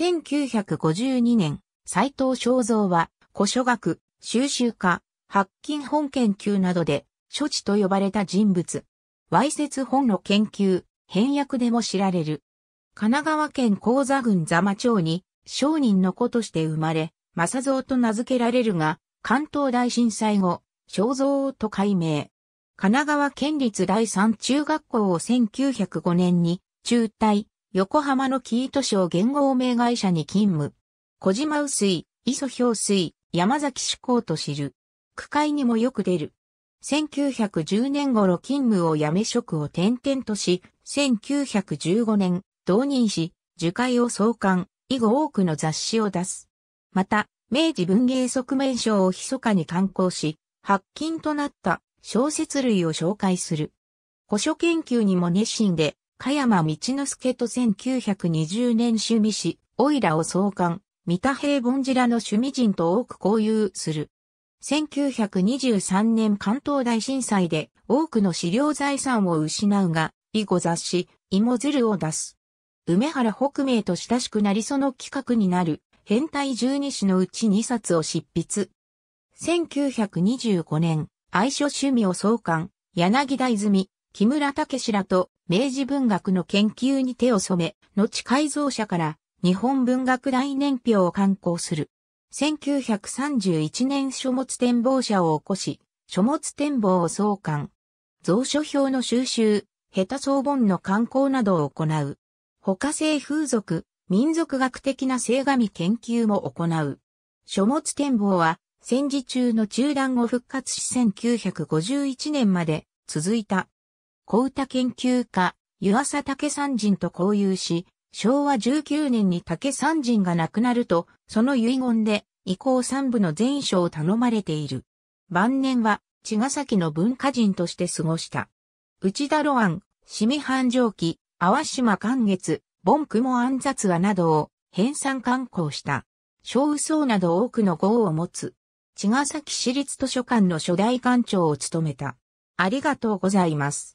1952年、斎藤正造は、古書学、収集家、発金本研究などで、処置と呼ばれた人物。歪説本の研究、変訳でも知られる。神奈川県高座郡座間町に、商人の子として生まれ、正蔵と名付けられるが、関東大震災後、正蔵と改名。神奈川県立第三中学校を1905年に中退、横浜のキート省言語名会社に勤務。小島薄い、磯氷水、山崎志向と知る。区会にもよく出る。1910年頃勤務を辞め職を転々とし、1915年、同任し、樹海を創刊、以後多くの雑誌を出す。また、明治文芸側面賞を密かに刊行し、発禁となった小説類を紹介する。古書研究にも熱心で、加山道之助と1920年趣味誌「オイラを創刊、三田平凡寺らの趣味人と多く交友する。1923年関東大震災で多くの資料財産を失うが、以後雑誌、芋づるを出す。梅原北明と親しくなりその企画になる、変態十二誌」のうち二冊を執筆。1925年、愛書趣味を創刊、柳田泉、木村武氏らと明治文学の研究に手を染め、後改造者から日本文学大年表を刊行する。1931年書物展望者を起こし、書物展望を創刊。蔵書表の収集、下手総本の刊行などを行う。他性風俗、民族学的な性神研究も行う。書物展望は戦時中の中断後復活し1951年まで続いた。小歌研究家、湯浅竹山人と交友し、昭和19年に竹山人が亡くなると、その遺言で、遺構三部の全書を頼まれている。晩年は、茅ヶ崎の文化人として過ごした。内田露庵、シミ繁盛期、淡島寛月、盆雲暗雑話などを、編纂刊行した。小雨草など多くの号を持つ。茅ヶ崎市立図書館の初代館長を務めた。ありがとうございます。